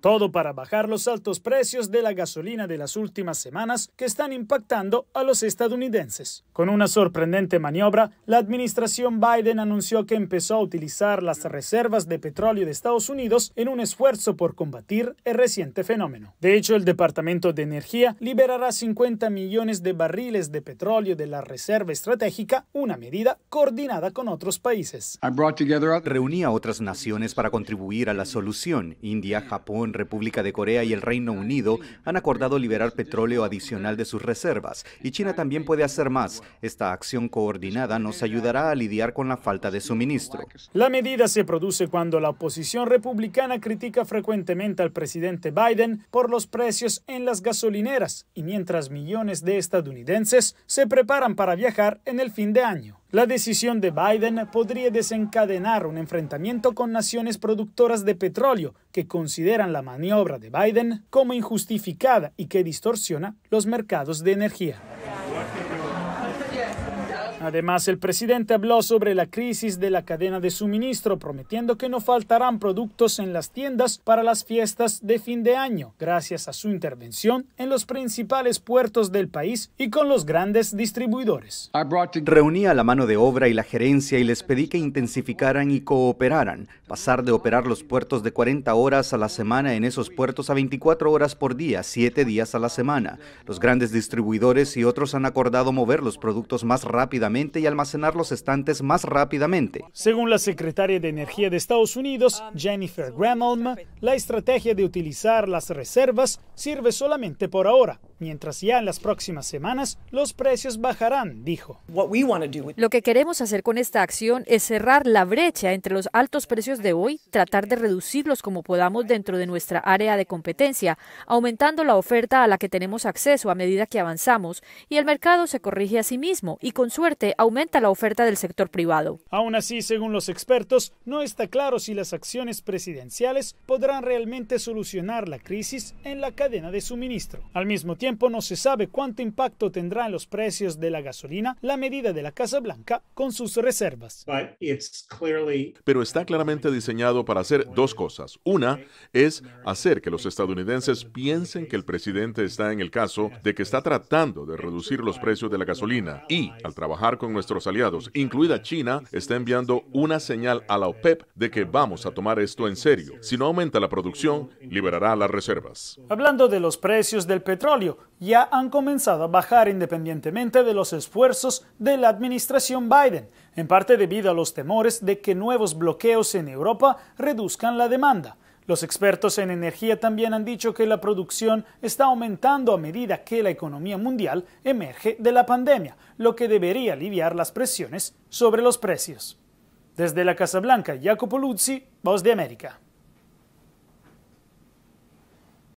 Todo para bajar los altos precios de la gasolina de las últimas semanas que están impactando a los estadounidenses. Con una sorprendente maniobra, la administración Biden anunció que empezó a utilizar las reservas de petróleo de Estados Unidos en un esfuerzo por combatir el reciente fenómeno. De hecho, el Departamento de Energía liberará 50 millones de barriles de petróleo de la reserva estratégica, una medida coordinada con otros países. Reunía a otras naciones para contribuir a la solución, India, Japón, en República de Corea y el Reino Unido han acordado liberar petróleo adicional de sus reservas y China también puede hacer más. Esta acción coordinada nos ayudará a lidiar con la falta de suministro. La medida se produce cuando la oposición republicana critica frecuentemente al presidente Biden por los precios en las gasolineras y mientras millones de estadounidenses se preparan para viajar en el fin de año. La decisión de Biden podría desencadenar un enfrentamiento con naciones productoras de petróleo que consideran la maniobra de Biden como injustificada y que distorsiona los mercados de energía. Además, el presidente habló sobre la crisis de la cadena de suministro, prometiendo que no faltarán productos en las tiendas para las fiestas de fin de año, gracias a su intervención en los principales puertos del país y con los grandes distribuidores. Reuní a la mano de obra y la gerencia y les pedí que intensificaran y cooperaran, pasar de operar los puertos de 40 horas a la semana en esos puertos a 24 horas por día, 7 días a la semana. Los grandes distribuidores y otros han acordado mover los productos más rápidamente y almacenar los estantes más rápidamente. Según la secretaria de Energía de Estados Unidos, Jennifer Granholm, la estrategia de utilizar las reservas sirve solamente por ahora mientras ya en las próximas semanas los precios bajarán, dijo. Lo que queremos hacer con esta acción es cerrar la brecha entre los altos precios de hoy, tratar de reducirlos como podamos dentro de nuestra área de competencia, aumentando la oferta a la que tenemos acceso a medida que avanzamos y el mercado se corrige a sí mismo y con suerte aumenta la oferta del sector privado. Aún así, según los expertos, no está claro si las acciones presidenciales podrán realmente solucionar la crisis en la cadena de suministro. Al mismo tiempo, no se sabe cuánto impacto tendrá en los precios de la gasolina la medida de la Casa Blanca con sus reservas. Pero está claramente diseñado para hacer dos cosas. Una es hacer que los estadounidenses piensen que el presidente está en el caso de que está tratando de reducir los precios de la gasolina y, al trabajar con nuestros aliados, incluida China, está enviando una señal a la OPEP de que vamos a tomar esto en serio. Si no aumenta la producción, liberará las reservas. Hablando de los precios del petróleo, ya han comenzado a bajar independientemente de los esfuerzos de la administración Biden, en parte debido a los temores de que nuevos bloqueos en Europa reduzcan la demanda. Los expertos en energía también han dicho que la producción está aumentando a medida que la economía mundial emerge de la pandemia, lo que debería aliviar las presiones sobre los precios. Desde la Casa Blanca, Jacopo Luzzi, Voz de América.